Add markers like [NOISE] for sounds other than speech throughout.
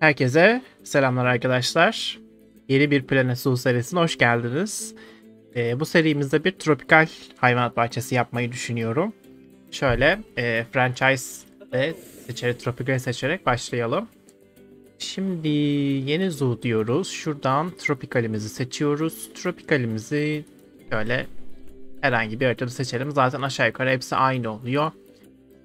Herkese selamlar arkadaşlar. Yeni bir Planet Zoo serisine hoş geldiniz. Ee, bu serimizde bir tropikal hayvanat bahçesi yapmayı düşünüyorum. Şöyle e, franchise ve seçerek, tropikal seçerek başlayalım. Şimdi yeni zoo diyoruz. Şuradan tropikalimizi seçiyoruz. Tropikalimizi şöyle herhangi bir haritada seçelim. Zaten aşağı yukarı hepsi aynı oluyor.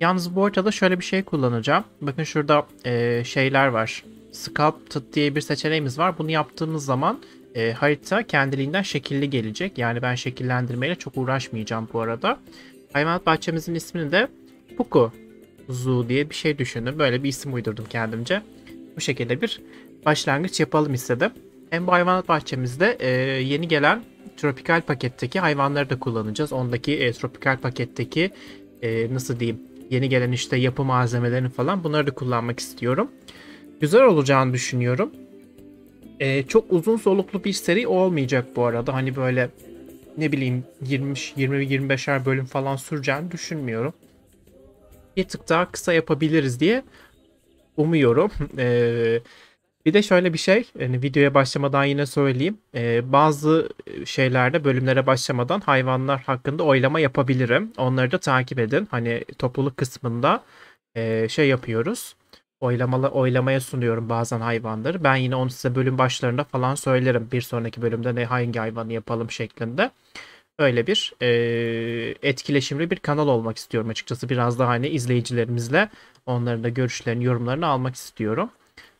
Yalnız bu haritada şöyle bir şey kullanacağım. Bakın şurada e, şeyler var. Sculpted diye bir seçeneğimiz var. Bunu yaptığımız zaman e, harita kendiliğinden şekilli gelecek. Yani ben şekillendirmeyle çok uğraşmayacağım bu arada. Hayvanat bahçemizin ismini de Puku Zoo diye bir şey düşündüm. Böyle bir isim uydurdum kendimce. Bu şekilde bir başlangıç yapalım istedim. Hem bu hayvanat bahçemizde e, yeni gelen tropikal paketteki hayvanları da kullanacağız. Ondaki e, tropikal paketteki e, nasıl diyeyim yeni gelen işte yapı malzemelerini falan bunları da kullanmak istiyorum güzel olacağını düşünüyorum. Ee, çok uzun soluklu bir seri olmayacak bu arada. Hani böyle ne bileyim 20 20-25'er bölüm falan süreceğini düşünmüyorum. Bir tık daha kısa yapabiliriz diye umuyorum. Ee, bir de şöyle bir şey, yani videoya başlamadan yine söyleyeyim. Ee, bazı şeylerde bölümlere başlamadan hayvanlar hakkında oylama yapabilirim. Onları da takip edin. Hani topluluk kısmında e, şey yapıyoruz oylamalı oylamaya sunuyorum bazen hayvanları. Ben yine onu size bölüm başlarında falan söylerim. Bir sonraki bölümde ne hangi hayvanı yapalım şeklinde. Öyle bir e, etkileşimli bir kanal olmak istiyorum açıkçası. Biraz daha hani izleyicilerimizle onların da görüşlerini, yorumlarını almak istiyorum.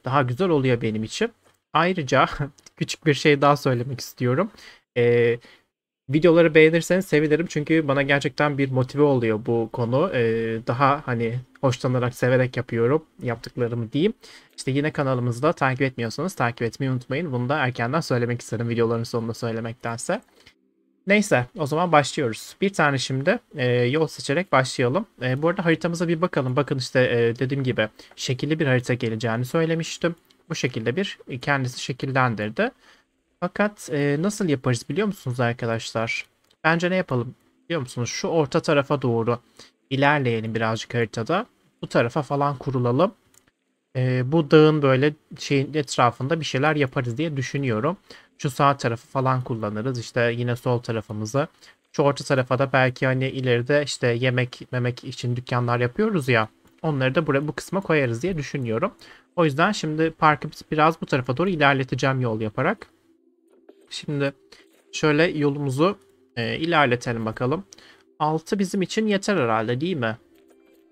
Daha güzel oluyor benim için. Ayrıca [LAUGHS] küçük bir şey daha söylemek istiyorum. E, videoları beğenirseniz sevinirim çünkü bana gerçekten bir motive oluyor bu konu. Ee, daha hani hoşlanarak, severek yapıyorum yaptıklarımı diyeyim. İşte yine kanalımızda takip etmiyorsanız takip etmeyi unutmayın. Bunu da erkenden söylemek isterim videoların sonunda söylemektense. Neyse o zaman başlıyoruz. Bir tane şimdi e, yol seçerek başlayalım. E, bu arada haritamıza bir bakalım. Bakın işte e, dediğim gibi şekilli bir harita geleceğini söylemiştim. Bu şekilde bir e, kendisi şekillendirdi. Fakat e, nasıl yaparız biliyor musunuz arkadaşlar? Bence ne yapalım biliyor musunuz? Şu orta tarafa doğru ilerleyelim birazcık haritada. Bu tarafa falan kurulalım. E, bu dağın böyle şeyin etrafında bir şeyler yaparız diye düşünüyorum. Şu sağ tarafı falan kullanırız. İşte yine sol tarafımızı. Şu orta tarafa da belki hani ileride işte yemek memek için dükkanlar yapıyoruz ya. Onları da buraya bu kısma koyarız diye düşünüyorum. O yüzden şimdi parkı biraz bu tarafa doğru ilerleteceğim yol yaparak. Şimdi şöyle yolumuzu e, ilerletelim bakalım. 6 bizim için yeter herhalde değil mi?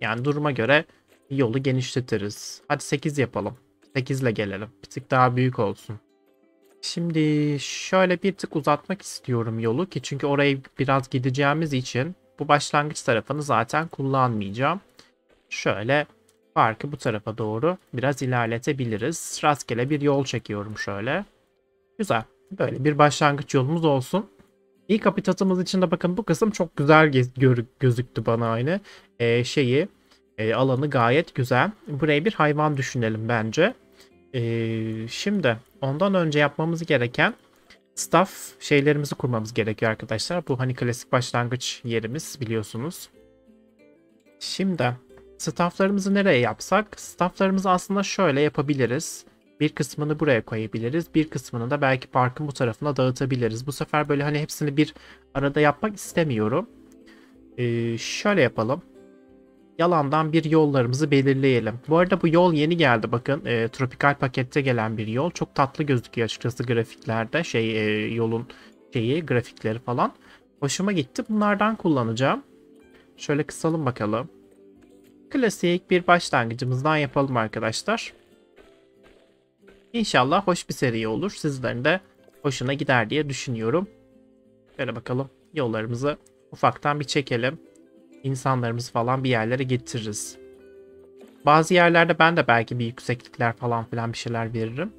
Yani duruma göre yolu genişletiriz. Hadi 8 yapalım. 8 ile gelelim. Bir tık daha büyük olsun. Şimdi şöyle bir tık uzatmak istiyorum yolu ki çünkü orayı biraz gideceğimiz için bu başlangıç tarafını zaten kullanmayacağım. Şöyle farkı bu tarafa doğru biraz ilerletebiliriz. Rastgele bir yol çekiyorum şöyle. Güzel. Böyle bir başlangıç yolumuz olsun. İlk habitatımız için de bakın bu kısım çok güzel gözüktü bana aynı. Ee, şeyi e, alanı gayet güzel. Buraya bir hayvan düşünelim bence. Ee, şimdi ondan önce yapmamız gereken staff şeylerimizi kurmamız gerekiyor arkadaşlar. Bu hani klasik başlangıç yerimiz biliyorsunuz. Şimdi stafflarımızı nereye yapsak? Stafflarımızı aslında şöyle yapabiliriz. Bir kısmını buraya koyabiliriz. Bir kısmını da belki parkın bu tarafına dağıtabiliriz. Bu sefer böyle hani hepsini bir arada yapmak istemiyorum. Ee, şöyle yapalım. Yalandan bir yollarımızı belirleyelim. Bu arada bu yol yeni geldi bakın. E, tropikal pakette gelen bir yol. Çok tatlı gözüküyor açıkçası grafiklerde. Şey e, yolun şeyi grafikleri falan. Hoşuma gitti. Bunlardan kullanacağım. Şöyle kısalım bakalım. Klasik bir başlangıcımızdan yapalım arkadaşlar. İnşallah hoş bir seri olur. Sizlerin de hoşuna gider diye düşünüyorum. Şöyle bakalım yollarımızı ufaktan bir çekelim. İnsanlarımızı falan bir yerlere getiririz. Bazı yerlerde ben de belki bir yükseklikler falan filan bir şeyler veririm.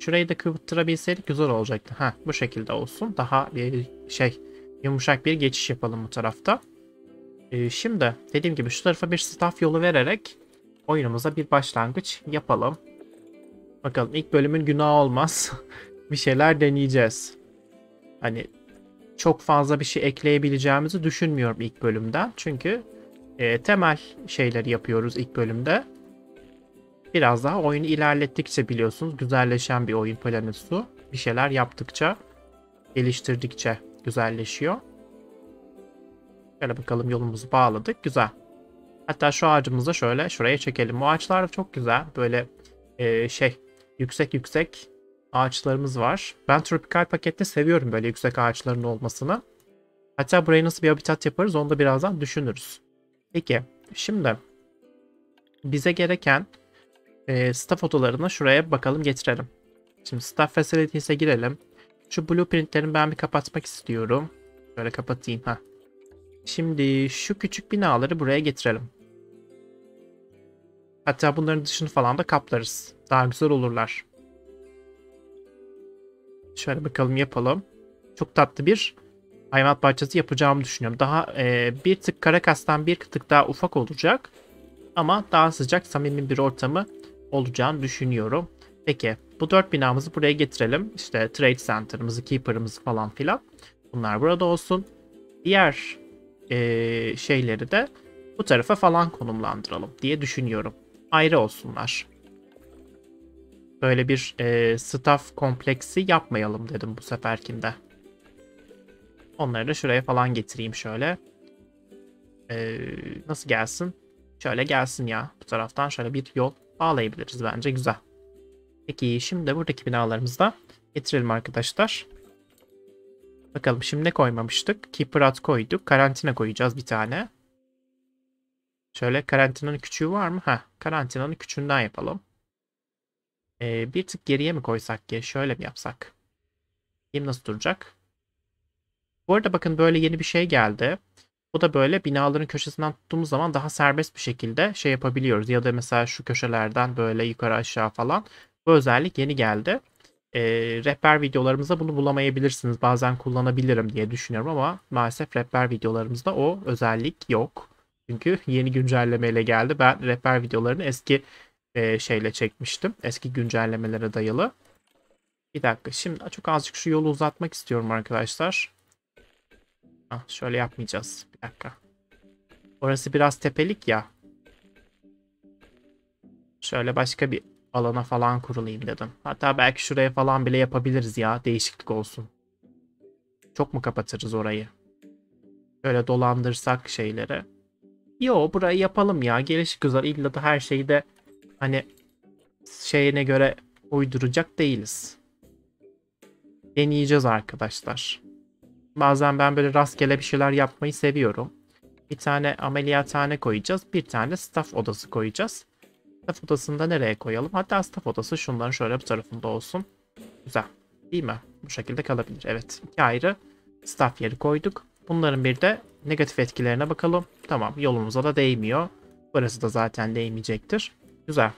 Şurayı da kıvırttırabilseydik güzel olacaktı. Ha bu şekilde olsun. Daha bir şey yumuşak bir geçiş yapalım bu tarafta. Ee, şimdi dediğim gibi şu tarafa bir staff yolu vererek oyunumuza bir başlangıç yapalım. Bakalım ilk bölümün günah olmaz. [LAUGHS] bir şeyler deneyeceğiz. Hani çok fazla bir şey ekleyebileceğimizi düşünmüyorum ilk bölümden. Çünkü e, temel şeyler yapıyoruz ilk bölümde. Biraz daha oyunu ilerlettikçe biliyorsunuz güzelleşen bir oyun planısı. Bir şeyler yaptıkça, geliştirdikçe güzelleşiyor. Şöyle bakalım yolumuzu bağladık. Güzel. Hatta şu ağacımızı şöyle şuraya çekelim. Bu ağaçlar çok güzel. Böyle e, şey yüksek yüksek ağaçlarımız var. Ben tropikal pakette seviyorum böyle yüksek ağaçların olmasını. Hatta buraya nasıl bir habitat yaparız onu da birazdan düşünürüz. Peki şimdi bize gereken e, staff odalarını şuraya bakalım getirelim. Şimdi staff facilities'e girelim. Şu blueprintlerimi ben bir kapatmak istiyorum. Böyle kapatayım ha. Şimdi şu küçük binaları buraya getirelim. Hatta bunların dışını falan da kaplarız. Daha güzel olurlar. Şöyle bakalım yapalım. Çok tatlı bir hayvanat bahçesi yapacağımı düşünüyorum. Daha e, bir tık karakastan bir tık daha ufak olacak. Ama daha sıcak samimi bir ortamı olacağını düşünüyorum. Peki bu dört binamızı buraya getirelim. İşte trade center'ımızı, keeper'ımızı falan filan. Bunlar burada olsun. Diğer e, şeyleri de bu tarafa falan konumlandıralım diye düşünüyorum ayrı olsunlar. Böyle bir e, staff kompleksi yapmayalım dedim bu seferkinde. Onları da şuraya falan getireyim şöyle. E, nasıl gelsin? Şöyle gelsin ya. Bu taraftan şöyle bir yol bağlayabiliriz bence. Güzel. Peki şimdi buradaki binalarımızda getirelim arkadaşlar. Bakalım şimdi ne koymamıştık? Kiprat koyduk. Karantina koyacağız bir tane. Şöyle karantinanın küçüğü var mı? Ha, karantinanın küçüğünden yapalım. Ee, bir tık geriye mi koysak ki? Şöyle mi yapsak? Kim nasıl duracak? Bu arada bakın böyle yeni bir şey geldi. Bu da böyle binaların köşesinden tuttuğumuz zaman daha serbest bir şekilde şey yapabiliyoruz. Ya da mesela şu köşelerden böyle yukarı aşağı falan. Bu özellik yeni geldi. E, rehber videolarımızda bunu bulamayabilirsiniz. Bazen kullanabilirim diye düşünüyorum ama maalesef rehber videolarımızda o özellik yok. Çünkü yeni güncellemeyle geldi. Ben rehber videolarını eski e, şeyle çekmiştim. Eski güncellemelere dayalı. Bir dakika. Şimdi çok azıcık şu yolu uzatmak istiyorum arkadaşlar. Ah, şöyle yapmayacağız. Bir dakika. Orası biraz tepelik ya. Şöyle başka bir alana falan kurulayım dedim. Hatta belki şuraya falan bile yapabiliriz ya. Değişiklik olsun. Çok mu kapatırız orayı? Böyle dolandırsak şeyleri. Yo burayı yapalım ya. Gelişi güzel. illa da her şeyi de hani şeyine göre uyduracak değiliz. Deneyeceğiz arkadaşlar. Bazen ben böyle rastgele bir şeyler yapmayı seviyorum. Bir tane ameliyathane koyacağız. Bir tane staff odası koyacağız. Staff odasında nereye koyalım? Hatta staff odası şunların şöyle bu tarafında olsun. Güzel. Değil mi? Bu şekilde kalabilir. Evet. İki ayrı staff yeri koyduk. Bunların bir de negatif etkilerine bakalım. Tamam yolumuza da değmiyor. Burası da zaten değmeyecektir. Güzel.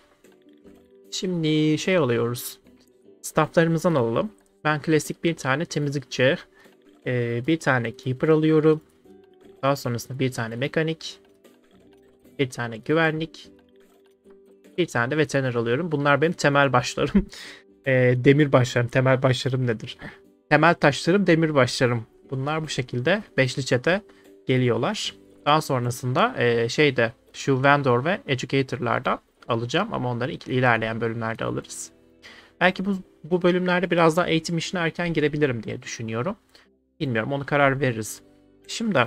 Şimdi şey alıyoruz. Stafflarımızdan alalım. Ben klasik bir tane temizlikçi, e, bir tane keeper alıyorum. Daha sonrasında bir tane mekanik, bir tane güvenlik, bir tane de veteriner alıyorum. Bunlar benim temel başlarım. [LAUGHS] E, demir başlarım, temel başlarım nedir? Temel taşlarım, demir başlarım. Bunlar bu şekilde. Beşli çete geliyorlar. Daha sonrasında e, şeyde şu vendor ve educator'larda alacağım ama onları ilerleyen bölümlerde alırız. Belki bu, bu bölümlerde biraz daha eğitim işine erken girebilirim diye düşünüyorum. Bilmiyorum onu karar veririz. Şimdi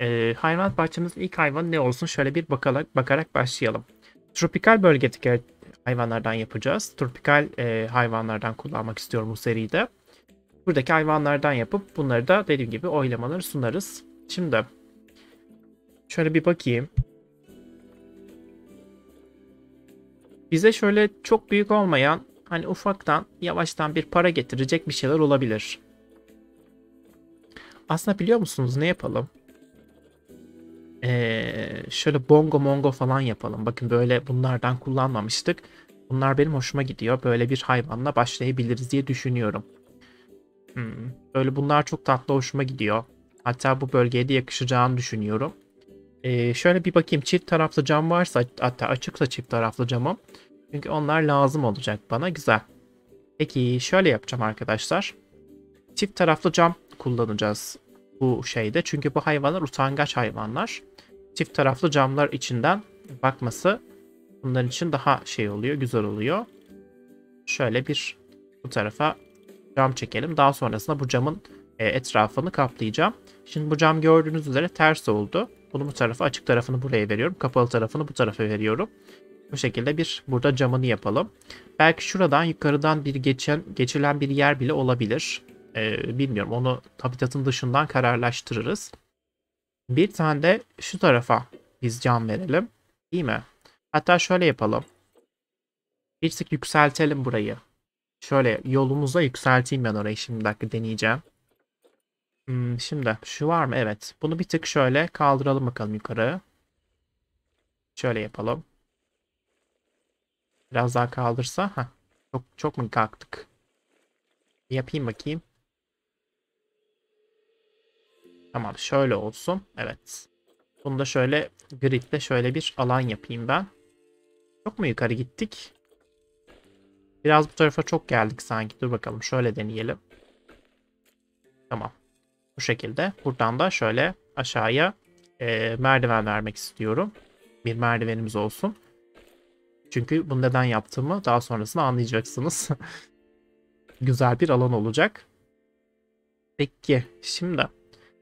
e, hayvanat bahçemizin ilk hayvanı ne olsun şöyle bir bakarak, bakarak başlayalım. Tropikal bölgedeki hayvanlardan yapacağız. Tropikal e, hayvanlardan kullanmak istiyorum bu seride. Buradaki hayvanlardan yapıp bunları da dediğim gibi oylamaları sunarız. Şimdi Şöyle bir bakayım. Bize şöyle çok büyük olmayan hani ufaktan yavaştan bir para getirecek bir şeyler olabilir. Aslında biliyor musunuz ne yapalım? Ee, şöyle bongo mongo falan yapalım. Bakın böyle bunlardan kullanmamıştık. Bunlar benim hoşuma gidiyor. Böyle bir hayvanla başlayabiliriz diye düşünüyorum. Hmm, böyle bunlar çok tatlı hoşuma gidiyor. Hatta bu bölgeye de yakışacağını düşünüyorum. Ee, şöyle bir bakayım çift taraflı cam varsa hatta açıksa çift taraflı camım. Çünkü onlar lazım olacak bana güzel. Peki şöyle yapacağım arkadaşlar. Çift taraflı cam kullanacağız bu şeyde. Çünkü bu hayvanlar utangaç hayvanlar. Çift taraflı camlar içinden bakması bunların için daha şey oluyor güzel oluyor. Şöyle bir bu tarafa cam çekelim. Daha sonrasında bu camın e, etrafını kaplayacağım. Şimdi bu cam gördüğünüz üzere ters oldu. Bunu bu tarafa açık tarafını buraya veriyorum. Kapalı tarafını bu tarafa veriyorum. Bu şekilde bir burada camını yapalım. Belki şuradan yukarıdan bir geçen, geçilen bir yer bile olabilir. Ee, bilmiyorum onu habitatın dışından kararlaştırırız. Bir tane de şu tarafa biz cam verelim. Değil mi? Hatta şöyle yapalım. Bir tık yükseltelim burayı. Şöyle yolumuza yükselteyim ben orayı şimdi bir dakika deneyeceğim. Hmm, şimdi şu var mı? Evet. Bunu bir tık şöyle kaldıralım bakalım yukarı. Şöyle yapalım. Biraz daha kaldırsa. Heh. Çok, çok mu kalktık? Yapayım bakayım. Tamam şöyle olsun. Evet. Bunu da şöyle gridle şöyle bir alan yapayım ben. Çok mu yukarı gittik? Biraz bu tarafa çok geldik sanki. Dur bakalım şöyle deneyelim. Tamam. Bu şekilde. Buradan da şöyle aşağıya e, merdiven vermek istiyorum. Bir merdivenimiz olsun. Çünkü bunu neden yaptığımı daha sonrasında anlayacaksınız. [LAUGHS] Güzel bir alan olacak. Peki şimdi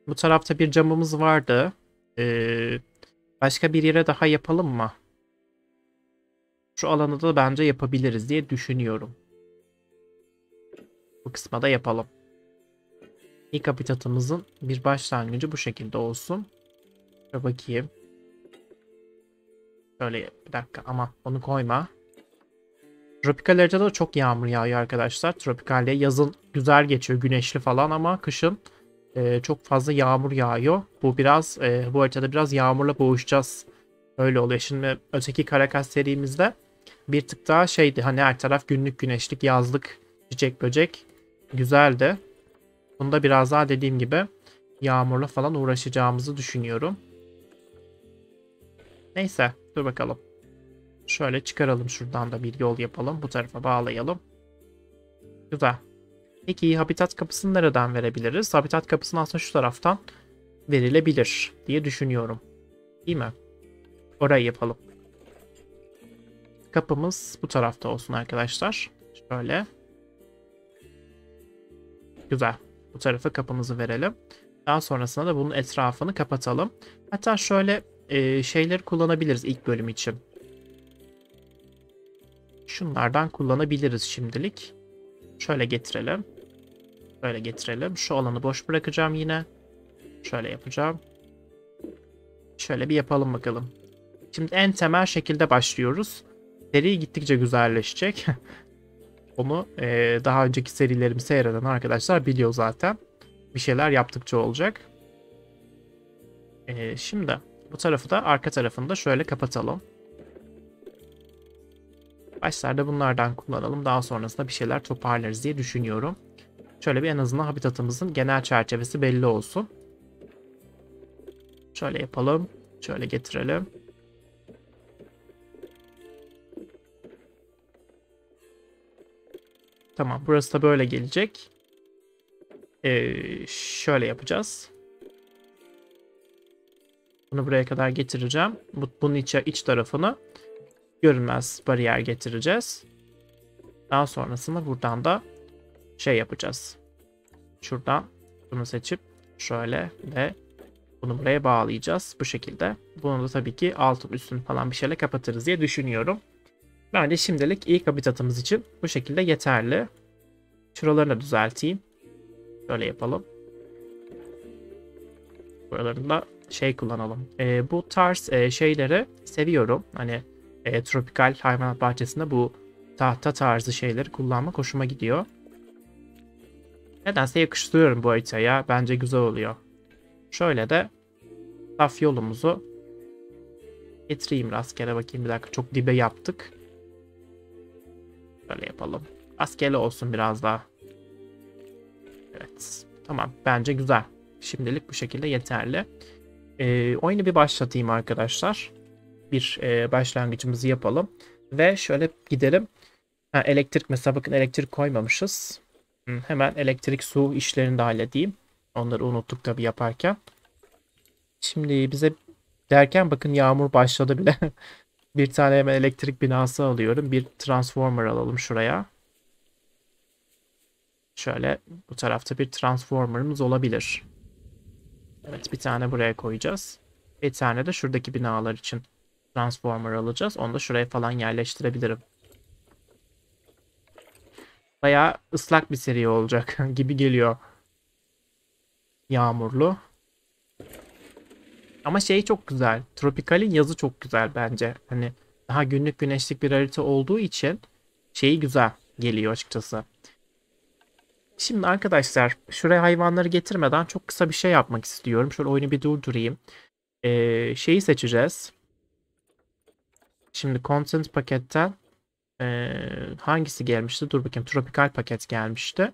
bu tarafta bir camımız vardı. Ee, başka bir yere daha yapalım mı? Şu alanı da bence yapabiliriz diye düşünüyorum. Bu kısma da yapalım. İlk habitatımızın bir başlangıcı bu şekilde olsun. Şöyle bakayım. Şöyle bir dakika ama onu koyma. Tropikal haritada çok yağmur yağıyor arkadaşlar. Tropikalde yazın güzel geçiyor güneşli falan ama kışın e, çok fazla yağmur yağıyor. Bu biraz e, bu haritada biraz yağmurla boğuşacağız. Öyle oluyor. Şimdi öteki Karakas serimizde bir tık daha şeydi hani her taraf günlük güneşlik yazlık çiçek böcek güzeldi. Bunda biraz daha dediğim gibi yağmurla falan uğraşacağımızı düşünüyorum. Neyse dur bakalım. Şöyle çıkaralım şuradan da bir yol yapalım. Bu tarafa bağlayalım. Güzel. Peki habitat kapısını nereden verebiliriz? Habitat kapısını aslında şu taraftan verilebilir diye düşünüyorum. Değil mi? Orayı yapalım. Kapımız bu tarafta olsun arkadaşlar. Şöyle. Güzel. Bu tarafa kapımızı verelim. Daha sonrasında da bunun etrafını kapatalım. Hatta şöyle e, şeyleri kullanabiliriz ilk bölüm için. Şunlardan kullanabiliriz şimdilik. Şöyle getirelim. Şöyle getirelim. Şu alanı boş bırakacağım yine. Şöyle yapacağım. Şöyle bir yapalım bakalım. Şimdi en temel şekilde başlıyoruz. Seri gittikçe güzelleşecek. [LAUGHS] Onu e, daha önceki serilerimi seyreden arkadaşlar biliyor zaten. Bir şeyler yaptıkça olacak. E, şimdi bu tarafı da arka tarafını da şöyle kapatalım. Başlarda bunlardan kullanalım. Daha sonrasında bir şeyler toparlarız diye düşünüyorum. Şöyle bir en azından habitatımızın genel çerçevesi belli olsun. Şöyle yapalım. Şöyle getirelim. Tamam burası da böyle gelecek. Ee, şöyle yapacağız. Bunu buraya kadar getireceğim. Bunun iç, iç tarafını görünmez bariyer getireceğiz. Daha sonrasında buradan da şey yapacağız. Şuradan bunu seçip şöyle ve bunu buraya bağlayacağız. Bu şekilde. Bunu da tabii ki altın üstün falan bir şeyle kapatırız diye düşünüyorum. Bence şimdilik ilk habitatımız için bu şekilde yeterli. Şuralarını da düzelteyim. Böyle yapalım. Buralarında şey kullanalım. E, bu tarz e, şeyleri seviyorum. Hani e, tropikal hayvanat bahçesinde bu tahta tarzı şeyleri kullanmak hoşuma gidiyor. Nedense yakıştırıyorum bu haritaya. Bence güzel oluyor. Şöyle de saf yolumuzu getireyim rastgele bakayım bir dakika. Çok dibe yaptık. Böyle yapalım. Askeli olsun biraz daha. Evet. Tamam. Bence güzel. Şimdilik bu şekilde yeterli. Ee, oyunu bir başlatayım arkadaşlar. Bir e, başlangıcımızı yapalım. Ve şöyle gidelim. Ha, elektrik mesela bakın elektrik koymamışız. Hı, hemen elektrik su işlerini de halledeyim. Onları unuttuk tabii yaparken. Şimdi bize derken bakın yağmur başladı bile. [LAUGHS] Bir tane hemen elektrik binası alıyorum. Bir transformer alalım şuraya. Şöyle bu tarafta bir transformer'ımız olabilir. Evet bir tane buraya koyacağız. Bir tane de şuradaki binalar için transformer alacağız. Onu da şuraya falan yerleştirebilirim. Baya ıslak bir seri olacak [LAUGHS] gibi geliyor. Yağmurlu. Ama şey çok güzel. Tropikal'in yazı çok güzel bence. Hani daha günlük güneşlik bir harita olduğu için şeyi güzel geliyor açıkçası. Şimdi arkadaşlar şuraya hayvanları getirmeden çok kısa bir şey yapmak istiyorum. Şöyle oyunu bir durdurayım. Ee, şeyi seçeceğiz. Şimdi content paketten e, hangisi gelmişti? Dur bakayım. Tropikal paket gelmişti.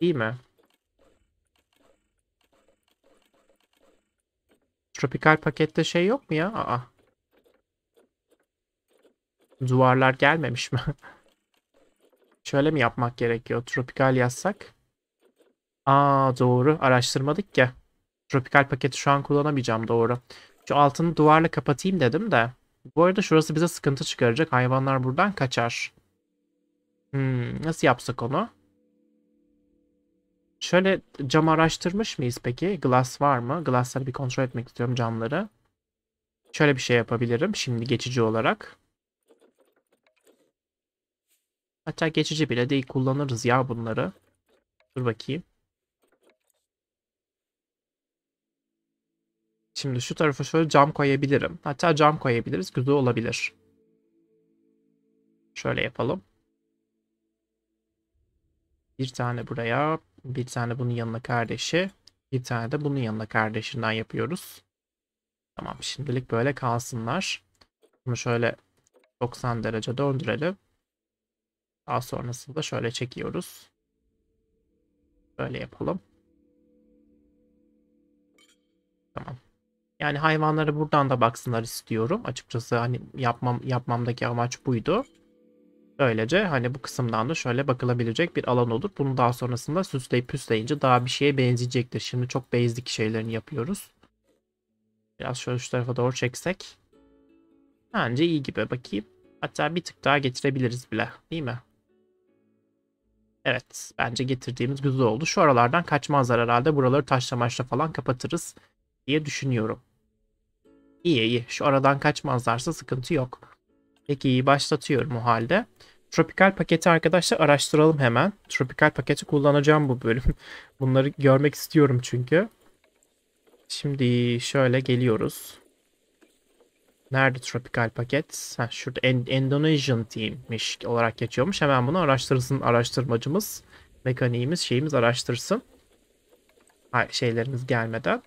Değil mi? Tropikal pakette şey yok mu ya? Aa. Duvarlar gelmemiş mi? [LAUGHS] Şöyle mi yapmak gerekiyor? Tropikal yazsak. Aa doğru. Araştırmadık ya. Tropikal paketi şu an kullanamayacağım doğru. Şu altını duvarla kapatayım dedim de. Bu arada şurası bize sıkıntı çıkaracak. Hayvanlar buradan kaçar. Hmm, nasıl yapsak onu? Şöyle cam araştırmış mıyız peki? Glass var mı? Glass'ları bir kontrol etmek istiyorum camları. Şöyle bir şey yapabilirim şimdi geçici olarak. Hatta geçici bile değil kullanırız ya bunları. Dur bakayım. Şimdi şu tarafa şöyle cam koyabilirim. Hatta cam koyabiliriz. Güzel olabilir. Şöyle yapalım. Bir tane buraya. Bir tane bunun yanına kardeşi. Bir tane de bunun yanına kardeşinden yapıyoruz. Tamam şimdilik böyle kalsınlar. Bunu şöyle 90 derece döndürelim. Daha sonrasında şöyle çekiyoruz. Böyle yapalım. Tamam. Yani hayvanları buradan da baksınlar istiyorum. Açıkçası hani yapmam yapmamdaki amaç buydu. Böylece hani bu kısımdan da şöyle bakılabilecek bir alan olur. Bunu daha sonrasında süsleyip püsleyince daha bir şeye benzeyecektir. Şimdi çok basic şeylerini yapıyoruz. Biraz şöyle şu tarafa doğru çeksek. Bence iyi gibi bakayım. Hatta bir tık daha getirebiliriz bile değil mi? Evet bence getirdiğimiz güzel oldu. Şu aralardan kaçmazlar herhalde. Buraları taşla maçla falan kapatırız diye düşünüyorum. İyi iyi şu aradan kaçmazlarsa sıkıntı yok. Peki başlatıyorum o halde. Tropikal paketi arkadaşlar araştıralım hemen. Tropikal paketi kullanacağım bu bölüm. [LAUGHS] Bunları görmek istiyorum çünkü. Şimdi şöyle geliyoruz. Nerede tropikal paket? Ha, şurada End Indonesian team'miş olarak geçiyormuş. Hemen bunu araştırsın araştırmacımız. Mekaniğimiz şeyimiz araştırsın. Hayır, şeylerimiz gelmeden.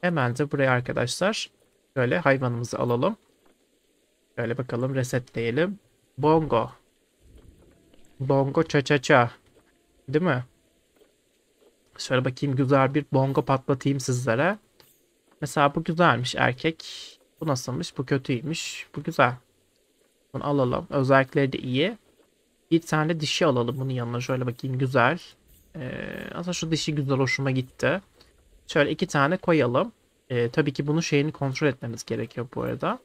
Hemen de buraya arkadaşlar şöyle hayvanımızı alalım. Şöyle bakalım resetleyelim. Bongo. Bongo cha cha cha, Değil mi? Şöyle bakayım güzel bir bongo patlatayım sizlere. Mesela bu güzelmiş erkek. Bu nasılmış? Bu kötüymüş. Bu güzel. Bunu alalım. Özellikleri de iyi. Bir tane de dişi alalım bunun yanına. Şöyle bakayım güzel. Ee, aslında şu dişi güzel hoşuma gitti. Şöyle iki tane koyalım. Ee, tabii ki bunun şeyini kontrol etmemiz gerekiyor bu arada.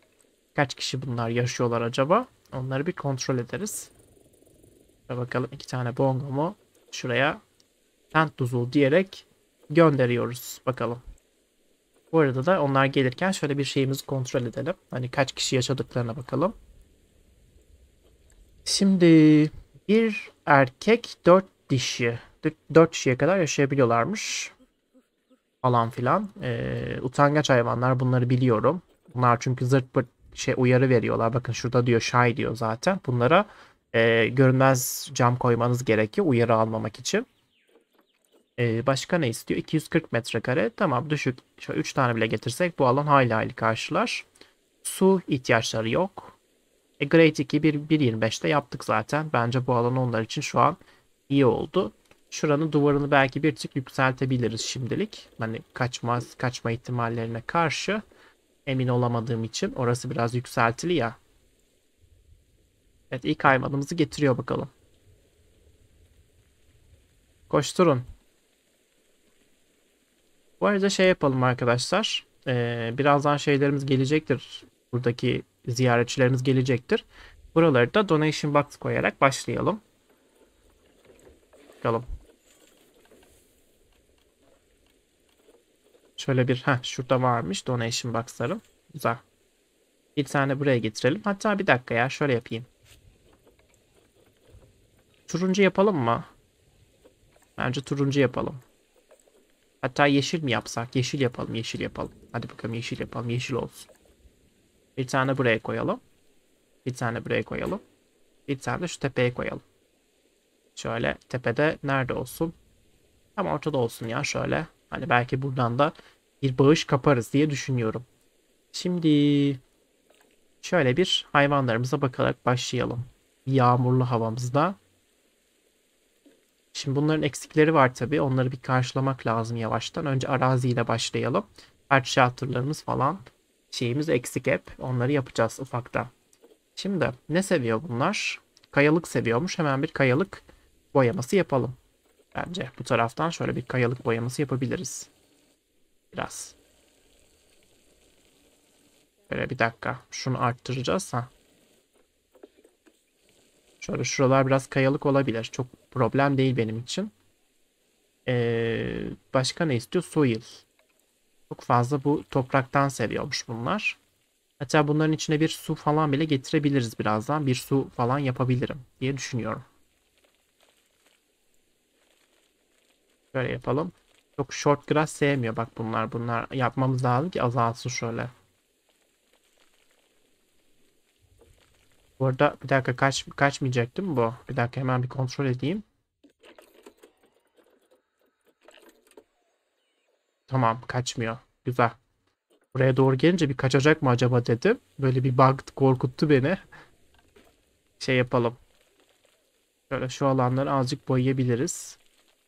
Kaç kişi bunlar yaşıyorlar acaba? Onları bir kontrol ederiz. Şuraya bakalım iki tane bongomu şuraya tent duzu diyerek gönderiyoruz. Bakalım. Bu arada da onlar gelirken şöyle bir şeyimizi kontrol edelim. Hani kaç kişi yaşadıklarına bakalım. Şimdi bir erkek dört dişi. Dört kişiye kadar yaşayabiliyorlarmış. Falan filan. Ee, utangaç hayvanlar bunları biliyorum. Bunlar çünkü zırt pırt şey uyarı veriyorlar. Bakın şurada diyor şay diyor zaten. Bunlara e, görünmez cam koymanız gerekiyor uyarı almamak için. E, başka ne istiyor? 240 metrekare. Tamam düşük. Şöyle 3 tane bile getirsek bu alan hayli hayli karşılar. Su ihtiyaçları yok. E, Grade 2 1.25'te yaptık zaten. Bence bu alan onlar için şu an iyi oldu. Şuranın duvarını belki bir tık yükseltebiliriz şimdilik. Hani kaçmaz, kaçma ihtimallerine karşı emin olamadığım için. Orası biraz yükseltili ya. Evet ilk hayvanımızı getiriyor bakalım. Koşturun. Bu arada şey yapalım arkadaşlar. Ee, birazdan şeylerimiz gelecektir. Buradaki ziyaretçilerimiz gelecektir. Buraları da donation box koyarak başlayalım. Bakalım. Şöyle bir ha şurada varmış donation box'larım. Güzel. Bir tane buraya getirelim. Hatta bir dakika ya şöyle yapayım. Turuncu yapalım mı? Bence turuncu yapalım. Hatta yeşil mi yapsak? Yeşil yapalım, yeşil yapalım. Hadi bakalım yeşil yapalım, yeşil olsun. Bir tane buraya koyalım. Bir tane buraya koyalım. Bir tane de şu tepeye koyalım. Şöyle tepede nerede olsun? Tam ortada olsun ya şöyle. Hani belki buradan da bir bağış kaparız diye düşünüyorum. Şimdi şöyle bir hayvanlarımıza bakarak başlayalım. Yağmurlu havamızda. Şimdi bunların eksikleri var tabii. Onları bir karşılamak lazım yavaştan. Önce araziyle başlayalım. Pert shelterlarımız falan şeyimiz eksik hep. Onları yapacağız ufakta. Şimdi ne seviyor bunlar? Kayalık seviyormuş. Hemen bir kayalık boyaması yapalım. Bence bu taraftan şöyle bir kayalık boyaması yapabiliriz. Biraz. Böyle bir dakika. Şunu arttıracağız ha. Şöyle şuralar biraz kayalık olabilir. Çok problem değil benim için. Ee, başka ne istiyor? Soil. Çok fazla bu topraktan seviyormuş bunlar. Hatta bunların içine bir su falan bile getirebiliriz birazdan. Bir su falan yapabilirim diye düşünüyorum. Şöyle yapalım. Çok short grass sevmiyor bak bunlar. Bunlar yapmamız lazım ki azalsın şöyle. Burada bir dakika kaç kaçmayacaktım bu? Bir dakika hemen bir kontrol edeyim. Tamam kaçmıyor. Güzel. Buraya doğru gelince bir kaçacak mı acaba dedim. Böyle bir bug korkuttu beni. Şey yapalım. Şöyle şu alanları azıcık boyayabiliriz.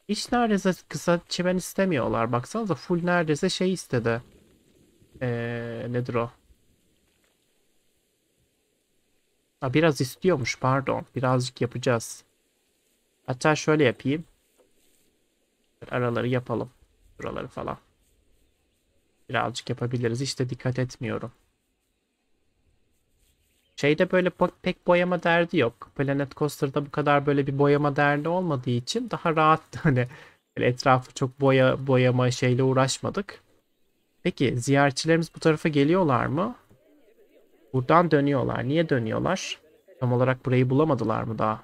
Hiç neredeyse kısa çimen istemiyorlar. Baksanıza full neredeyse şey istedi. Ee, nedir o? Aa, biraz istiyormuş pardon. Birazcık yapacağız. Hatta şöyle yapayım. Araları yapalım. Buraları falan. Birazcık yapabiliriz. İşte dikkat etmiyorum. Şeyde böyle pek boyama derdi yok. Planet Coaster'da bu kadar böyle bir boyama derdi olmadığı için daha rahat [LAUGHS] hani böyle etrafı çok boya boyama şeyle uğraşmadık. Peki ziyaretçilerimiz bu tarafa geliyorlar mı? Buradan dönüyorlar. Niye dönüyorlar? Tam olarak burayı bulamadılar mı daha?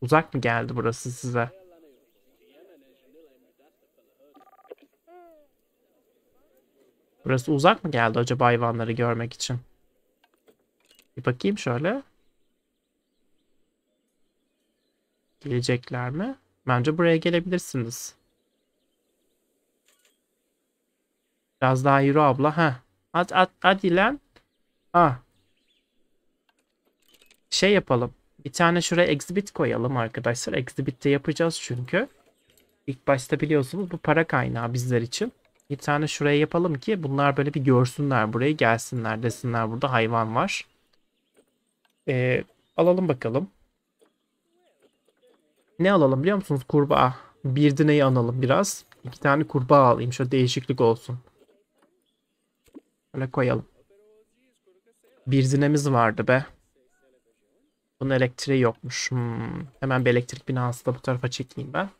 Uzak mı geldi burası size? Burası uzak mı geldi acaba hayvanları görmek için? Bir bakayım şöyle. Gelecekler mi? Bence buraya gelebilirsiniz. Biraz daha yürü abla. ha. At at hadi lan. Ha. Şey yapalım. Bir tane şuraya exhibit koyalım arkadaşlar. Exhibit'te yapacağız çünkü. İlk başta biliyorsunuz bu para kaynağı bizler için. Bir tane şuraya yapalım ki bunlar böyle bir görsünler buraya gelsinler desinler burada hayvan var. Ee, alalım bakalım. Ne alalım biliyor musunuz? Kurbağa. Bir dineyi analım biraz. İki tane kurbağa alayım. Şöyle değişiklik olsun. Böyle koyalım. Bir dinemiz vardı be. Bunun elektriği yokmuş. Hmm. Hemen bir elektrik binası da bu tarafa çekeyim ben.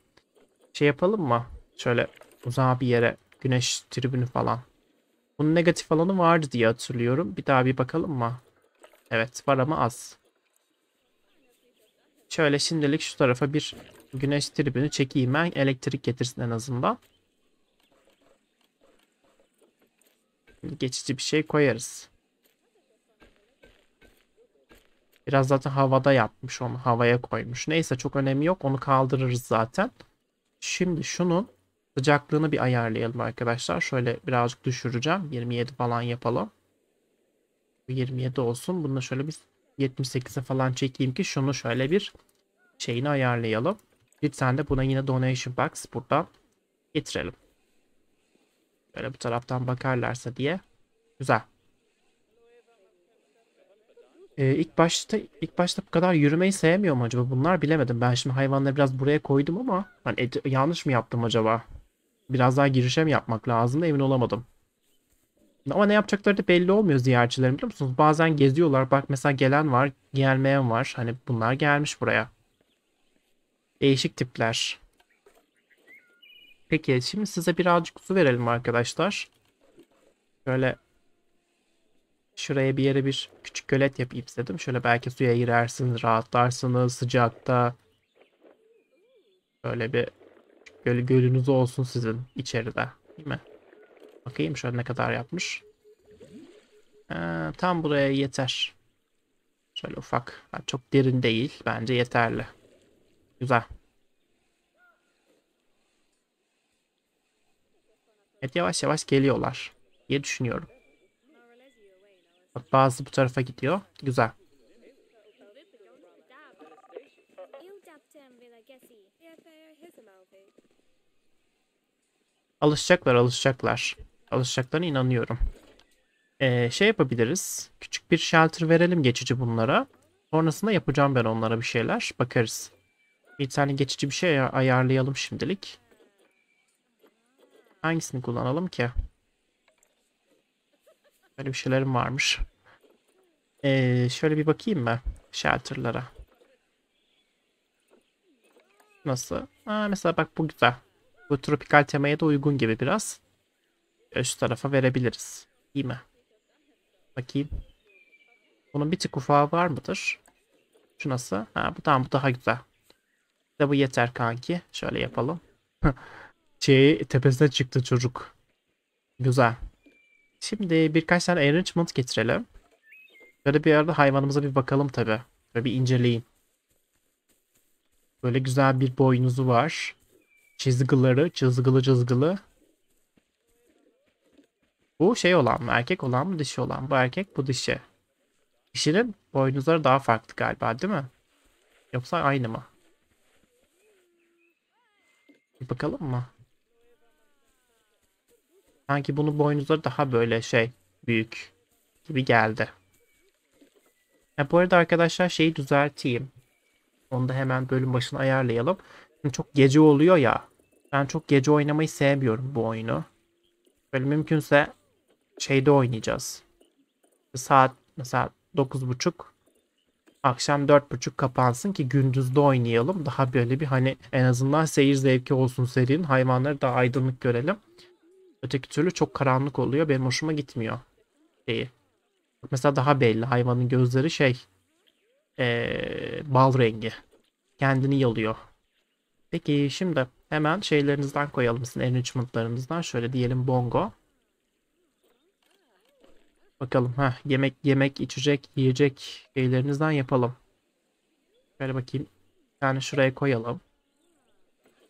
Şey yapalım mı? Şöyle uzağa bir yere güneş tribünü falan. Bunun negatif alanı vardı diye hatırlıyorum. Bir daha bir bakalım mı? Evet var ama az. Şöyle şimdilik şu tarafa bir güneş tribünü çekeyim ben. Elektrik getirsin en azından. Geçici bir şey koyarız. Biraz zaten havada yapmış onu havaya koymuş. Neyse çok önemi yok onu kaldırırız zaten. Şimdi şunun sıcaklığını bir ayarlayalım arkadaşlar. Şöyle birazcık düşüreceğim. 27 falan yapalım. 27 olsun. Bunu şöyle bir 78'e falan çekeyim ki şunu şöyle bir şeyini ayarlayalım. Lütfen de buna yine donation box burada getirelim. Böyle bu taraftan bakarlarsa diye. Güzel. Ee, ilk başta ilk başta bu kadar yürümeyi sevmiyor mu acaba? Bunlar bilemedim. Ben şimdi hayvanları biraz buraya koydum ama hani yanlış mı yaptım acaba? Biraz daha girişe mi yapmak lazım da emin olamadım. Ama ne yapacakları da belli olmuyor ziyaretçilerin biliyor musunuz? Bazen geziyorlar. Bak mesela gelen var, gelmeyen var. Hani bunlar gelmiş buraya. Değişik tipler. Peki şimdi size birazcık su verelim arkadaşlar. Şöyle şuraya bir yere bir küçük gölet yapayım istedim. Şöyle belki suya girersiniz, rahatlarsınız sıcakta. Böyle bir göl gölünüz olsun sizin içeride. Değil mi? Bakayım şöyle ne kadar yapmış. Ee, tam buraya yeter. Şöyle ufak. çok derin değil. Bence yeterli. Güzel. Evet yavaş yavaş geliyorlar diye düşünüyorum. Bak bazı bu tarafa gidiyor. Güzel. Alışacaklar alışacaklar alışacaklarına inanıyorum. Ee, şey yapabiliriz. Küçük bir shelter verelim geçici bunlara. Sonrasında yapacağım ben onlara bir şeyler. Bakarız. Bir tane geçici bir şey ayarlayalım şimdilik. Hangisini kullanalım ki? Böyle bir şeylerim varmış. Ee, şöyle bir bakayım mı? Shelter'lara. Nasıl? Aa, mesela bak bu güzel. Bu tropikal temaya da uygun gibi biraz üst tarafa verebiliriz. Değil mi? Bakayım. Bunun bir tık ufağı var mıdır? Şu nasıl? Ha bu tamam bu daha güzel. De bu yeter kanki. Şöyle yapalım. [LAUGHS] şey tepesine çıktı çocuk. Güzel. Şimdi birkaç tane enrichment getirelim. Böyle bir arada hayvanımıza bir bakalım tabi. Böyle bir inceleyin. Böyle güzel bir boynuzu var. Çizgileri çizgılı çizgılı. Bu şey olan mı? Erkek olan mı? Dişi olan mı? Bu erkek bu dişi. Dişinin boynuzları daha farklı galiba değil mi? Yoksa aynı mı? Bir bakalım mı? Sanki bunun boynuzları daha böyle şey büyük gibi geldi. Ya bu arada arkadaşlar şeyi düzelteyim. Onu da hemen bölüm başına ayarlayalım. Şimdi çok gece oluyor ya. Ben çok gece oynamayı sevmiyorum bu oyunu. Böyle mümkünse şeyde oynayacağız. Saat mesela 9.30 akşam 4.30 kapansın ki gündüzde oynayalım. Daha böyle bir hani en azından seyir zevki olsun serinin. Hayvanları daha aydınlık görelim. Öteki türlü çok karanlık oluyor. Benim hoşuma gitmiyor. Şeyi. Mesela daha belli. Hayvanın gözleri şey ee, bal rengi. Kendini yalıyor. Peki şimdi hemen şeylerinizden koyalım sizin enrichment'larınızdan. Şöyle diyelim bongo. Bakalım. ha yemek, yemek, içecek, yiyecek şeylerinizden yapalım. Şöyle bakayım. Bir tane şuraya koyalım.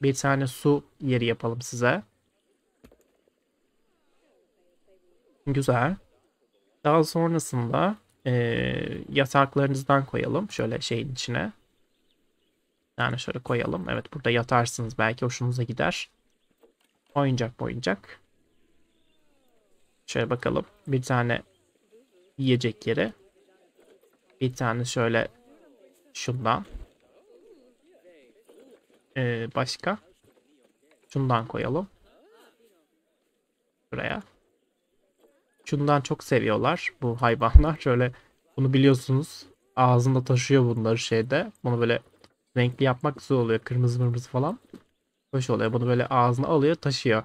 Bir tane su yeri yapalım size. Güzel. Daha sonrasında e, yataklarınızdan koyalım. Şöyle şeyin içine. Yani şöyle koyalım. Evet burada yatarsınız. Belki hoşunuza gider. Oyuncak oyuncak. Şöyle bakalım. Bir tane yiyecek yeri. Bir tane şöyle şundan. Ee, başka. Şundan koyalım. Buraya. Şundan çok seviyorlar bu hayvanlar. [LAUGHS] Şöyle bunu biliyorsunuz. Ağzında taşıyor bunları şeyde. Bunu böyle renkli yapmak güzel oluyor. Kırmızı mırmızı falan. Hoş oluyor. Bunu böyle ağzına alıyor taşıyor.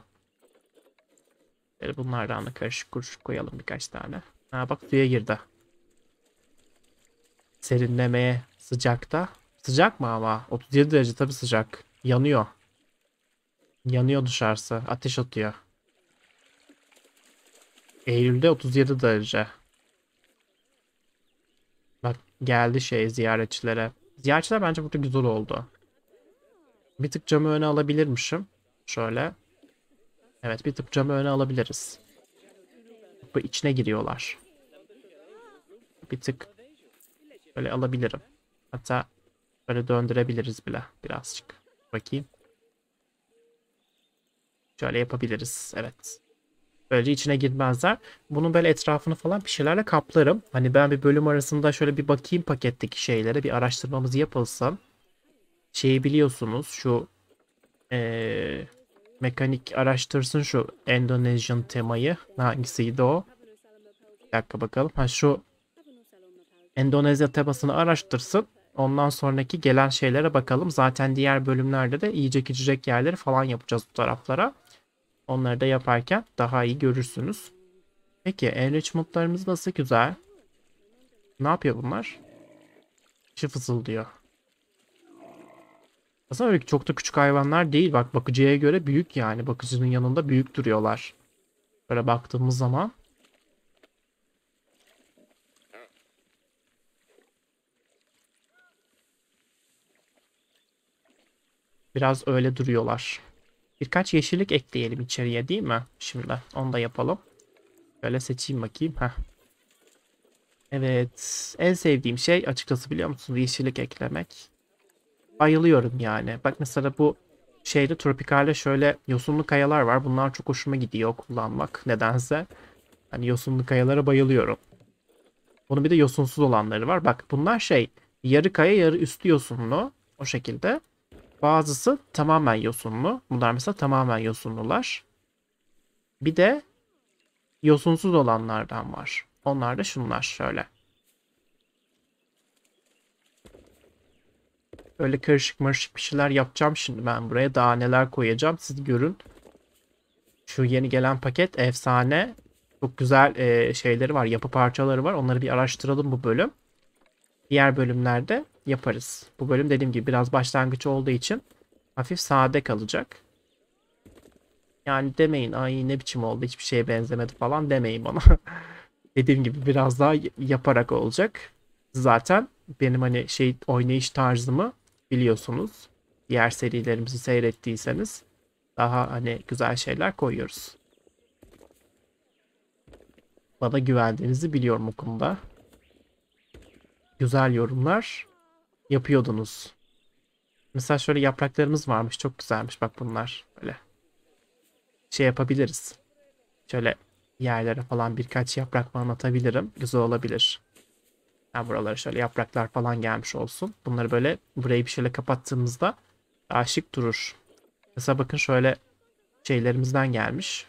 Böyle bunlardan da karışık kuruşuk koyalım birkaç tane. Ha bak suya girdi. Serinlemeye sıcakta. Sıcak mı ama? 37 derece tabi sıcak. Yanıyor. Yanıyor dışarısı. Ateş atıyor. Eylül'de 37 derece. Bak geldi şey ziyaretçilere. Ziyaretçiler bence burada güzel oldu. Bir tık camı öne alabilirmişim. Şöyle. Evet bir tık camı öne alabiliriz. Bu içine giriyorlar. Bir tık böyle alabilirim. Hatta böyle döndürebiliriz bile birazcık. Bakayım. Şöyle yapabiliriz. Evet. Böylece içine girmezler. Bunun böyle etrafını falan bir şeylerle kaplarım. Hani ben bir bölüm arasında şöyle bir bakayım paketteki şeylere. Bir araştırmamız yapılsam. Şeyi biliyorsunuz şu ee, Mekanik araştırsın şu Indonesian temayı. Hangisiydi o? Bir dakika bakalım. Ha şu Endonezya temasını araştırsın. Ondan sonraki gelen şeylere bakalım. Zaten diğer bölümlerde de yiyecek içecek yerleri falan yapacağız bu taraflara. Onları da yaparken daha iyi görürsünüz. Peki enrichmentlarımız nasıl güzel? Ne yapıyor bunlar? Şu fısıldıyor. Aslında öyle ki çok da küçük hayvanlar değil. Bak bakıcıya göre büyük yani. Bakıcının yanında büyük duruyorlar. Böyle baktığımız zaman. Biraz öyle duruyorlar. Birkaç yeşillik ekleyelim içeriye değil mi? Şimdi onu da yapalım. Böyle seçeyim bakayım. Heh. Evet. En sevdiğim şey açıkçası biliyor musunuz? Yeşillik eklemek bayılıyorum yani. Bak mesela bu şeyde tropikalde şöyle yosunlu kayalar var. Bunlar çok hoşuma gidiyor kullanmak nedense. Hani yosunlu kayalara bayılıyorum. Bunun bir de yosunsuz olanları var. Bak bunlar şey yarı kaya yarı üstü yosunlu o şekilde. Bazısı tamamen yosunlu. Bunlar mesela tamamen yosunlular. Bir de yosunsuz olanlardan var. Onlar da şunlar şöyle. Öyle karışık marışık bir şeyler yapacağım şimdi ben buraya. Daha neler koyacağım siz görün. Şu yeni gelen paket efsane. Çok güzel e, şeyleri var. Yapı parçaları var. Onları bir araştıralım bu bölüm. Diğer bölümlerde yaparız. Bu bölüm dediğim gibi biraz başlangıç olduğu için hafif sade kalacak. Yani demeyin ay ne biçim oldu hiçbir şeye benzemedi falan demeyin bana. [LAUGHS] dediğim gibi biraz daha yaparak olacak. Zaten benim hani şey oynayış tarzımı biliyorsunuz. Diğer serilerimizi seyrettiyseniz daha hani güzel şeyler koyuyoruz. Bana güvendiğinizi biliyorum o konuda. Güzel yorumlar yapıyordunuz. Mesela şöyle yapraklarımız varmış. Çok güzelmiş bak bunlar. Böyle şey yapabiliriz. Şöyle yerlere falan birkaç yaprak falan atabilirim. Güzel olabilir. Ha buralara şöyle yapraklar falan gelmiş olsun. Bunları böyle burayı bir şeyle kapattığımızda daha şık durur. Mesela bakın şöyle şeylerimizden gelmiş.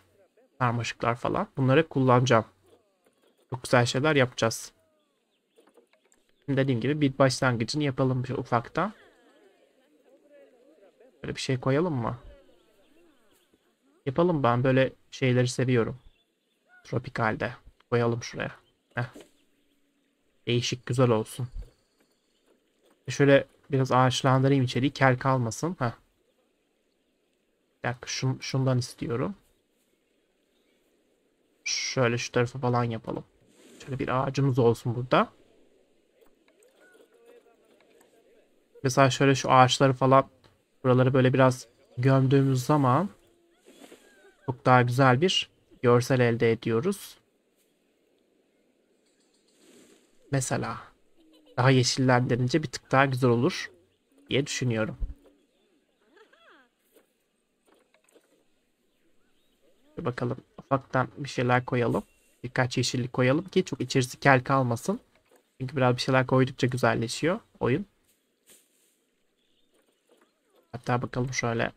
Sarmaşıklar falan. Bunları kullanacağım. Çok güzel şeyler yapacağız. dediğim gibi bir başlangıcını yapalım bir ufaktan. Böyle bir şey koyalım mı? Yapalım ben böyle şeyleri seviyorum. Tropikalde. Koyalım şuraya. Heh. Değişik güzel olsun. E, şöyle biraz ağaçlandırayım içeriği. Kel kalmasın. Heh. Bir dakika şun, şundan istiyorum. Şöyle şu tarafa falan yapalım. Şöyle bir ağacımız olsun burada. Mesela şöyle şu ağaçları falan buraları böyle biraz gömdüğümüz zaman çok daha güzel bir görsel elde ediyoruz. Mesela daha yeşillendirince bir tık daha güzel olur diye düşünüyorum. Bir bakalım ufaktan bir şeyler koyalım. Birkaç yeşillik koyalım ki çok içerisi kel kalmasın. Çünkü biraz bir şeyler koydukça güzelleşiyor oyun. Hatta bakalım şöyle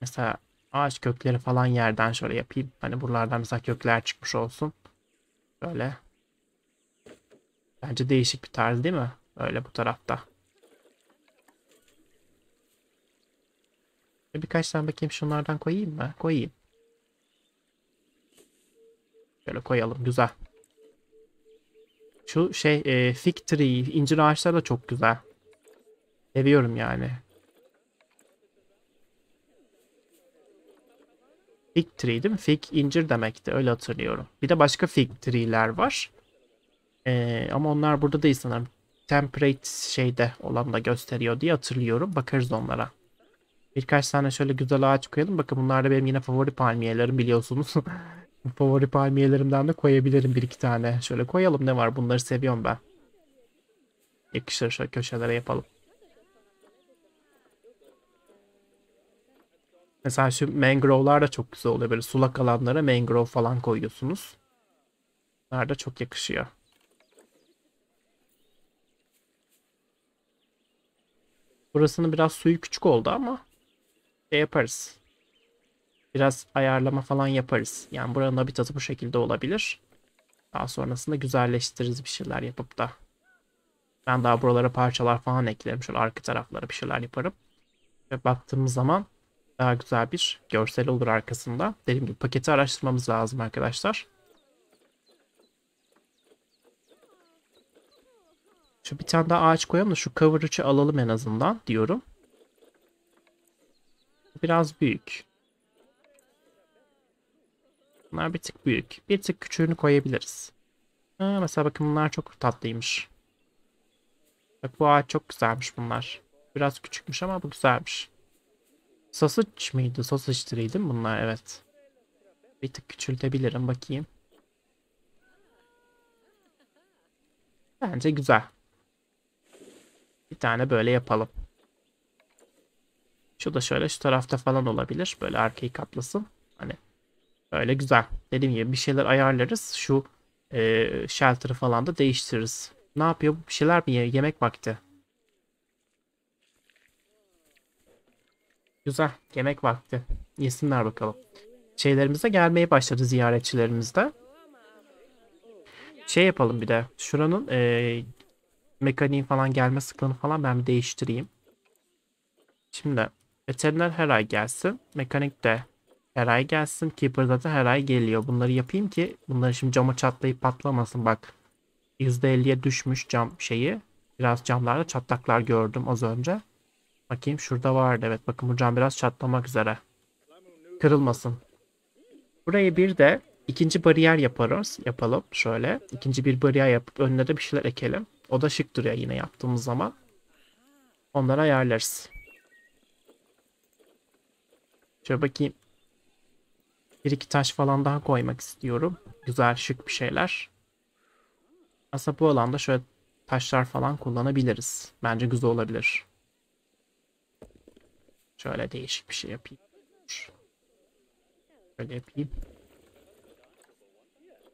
mesela ağaç kökleri falan yerden şöyle yapayım. Hani buralardan mesela kökler çıkmış olsun. Böyle Bence değişik bir tarz değil mi? Öyle bu tarafta. E, birkaç tane bakayım şunlardan koyayım mı? Koyayım. Şöyle koyalım. Güzel. Şu şey e, fig tree, incir ağaçları da çok güzel. Seviyorum yani. Fig tree değil mi? Fig incir demekti. Öyle hatırlıyorum. Bir de başka fig tree'ler var. Ee, ama onlar burada değil sanırım. Temperate şeyde olan da gösteriyor diye hatırlıyorum. Bakarız onlara. Birkaç tane şöyle güzel ağaç koyalım. Bakın bunlar da benim yine favori palmiyelerim biliyorsunuz. [LAUGHS] favori palmiyelerimden de koyabilirim bir iki tane. Şöyle koyalım ne var bunları seviyorum ben. Yakışır şöyle köşelere yapalım. Mesela şu mangrove'lar da çok güzel oluyor. Böyle sulak alanlara mangrove falan koyuyorsunuz. Bunlar da çok yakışıyor. Burasının biraz suyu küçük oldu ama şey yaparız. Biraz ayarlama falan yaparız. Yani buranın habitatı bu şekilde olabilir. Daha sonrasında güzelleştiririz bir şeyler yapıp da. Ben daha buralara parçalar falan eklerim. Şöyle arka taraflara bir şeyler yaparım. Ve baktığımız zaman daha güzel bir görsel olur arkasında. Dediğim gibi paketi araştırmamız lazım arkadaşlar. Şu bir tane daha ağaç koyalım da şu cover alalım en azından diyorum. Biraz büyük. Bunlar bir tık büyük. Bir tık küçüğünü koyabiliriz. Ha, mesela bakın bunlar çok tatlıymış. Bak bu ağaç çok güzelmiş bunlar. Biraz küçükmüş ama bu güzelmiş. Sausage mıydı? Sausage değil mi bunlar? Evet. Bir tık küçültebilirim bakayım. Bence güzel. Bir tane böyle yapalım. Şu da şöyle şu tarafta falan olabilir. Böyle arkayı kaplasın. Hani böyle güzel. Dediğim gibi bir şeyler ayarlarız. Şu e, shelter'ı falan da değiştiririz. Ne yapıyor? Bir şeyler mi? Yemek vakti. Güzel. Yemek vakti. Yesinler bakalım. Şeylerimize gelmeye başladı ziyaretçilerimizde. Şey yapalım bir de. Şuranın e, mekaniğin falan gelme sıklığını falan ben bir değiştireyim. Şimdi veteriner her ay gelsin. Mekanik de her ay gelsin. Keeper'da da her ay geliyor. Bunları yapayım ki bunları şimdi cama çatlayıp patlamasın. Bak %50'ye düşmüş cam şeyi. Biraz camlarda çatlaklar gördüm az önce. Bakayım şurada vardı. Evet bakın bu cam biraz çatlamak üzere. Kırılmasın. Buraya bir de ikinci bariyer yaparız. Yapalım şöyle. İkinci bir bariyer yapıp önüne de bir şeyler ekelim. O da şık duruyor yine yaptığımız zaman. Onları ayarlarız. Şöyle bakayım. Bir iki taş falan daha koymak istiyorum. Güzel şık bir şeyler. Aslında bu alanda şöyle taşlar falan kullanabiliriz. Bence güzel olabilir. Şöyle değişik bir şey yapayım. Şöyle yapayım.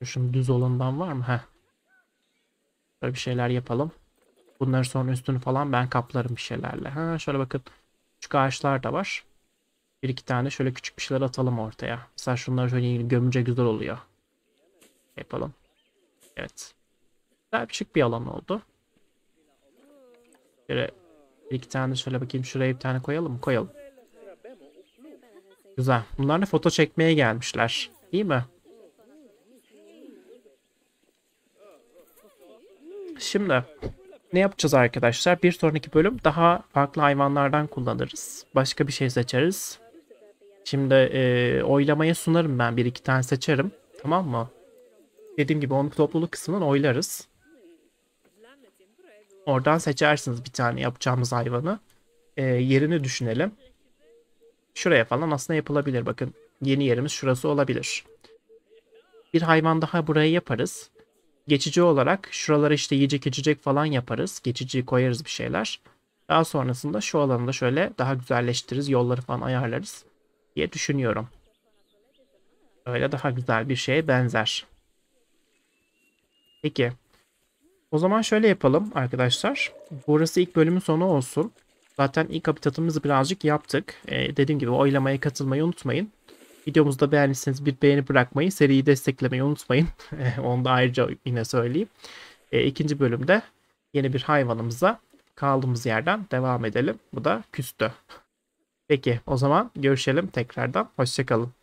Şunun düz olandan var mı? Heh. Şöyle bir şeyler yapalım. Bunları sonra üstünü falan ben kaplarım bir şeylerle. Ha şöyle bakın. Küçük ağaçlar da var. Bir iki tane şöyle küçük bir şeyler atalım ortaya. Mesela şunları şöyle gömünce güzel oluyor. Yapalım. Evet. Güzel bir bir alan oldu. Şöyle bir iki tane şöyle bakayım. Şuraya bir tane koyalım Koyalım. Güzel. Bunlar da foto çekmeye gelmişler. İyi mi? Şimdi ne yapacağız arkadaşlar? Bir sonraki bölüm daha farklı hayvanlardan kullanırız. Başka bir şey seçeriz. Şimdi e, oylamaya sunarım ben. Bir iki tane seçerim. Tamam mı? Dediğim gibi onun topluluk kısmından oylarız. Oradan seçersiniz bir tane yapacağımız hayvanı. E, yerini düşünelim. Şuraya falan aslında yapılabilir. Bakın yeni yerimiz şurası olabilir. Bir hayvan daha buraya yaparız geçici olarak şuralara işte yiyecek içecek falan yaparız. Geçici koyarız bir şeyler. Daha sonrasında şu alanı da şöyle daha güzelleştiririz. Yolları falan ayarlarız diye düşünüyorum. Öyle daha güzel bir şeye benzer. Peki. O zaman şöyle yapalım arkadaşlar. Burası ilk bölümün sonu olsun. Zaten ilk habitatımızı birazcık yaptık. Ee, dediğim gibi oylamaya katılmayı unutmayın. Videomuzu da beğendiyseniz bir beğeni bırakmayı, seriyi desteklemeyi unutmayın. [LAUGHS] Eh, onu da ayrıca yine söyleyeyim. E, ikinci bölümde yeni bir hayvanımıza kaldığımız yerden devam edelim. Bu da küstü. Peki o zaman görüşelim tekrardan. Hoşçakalın.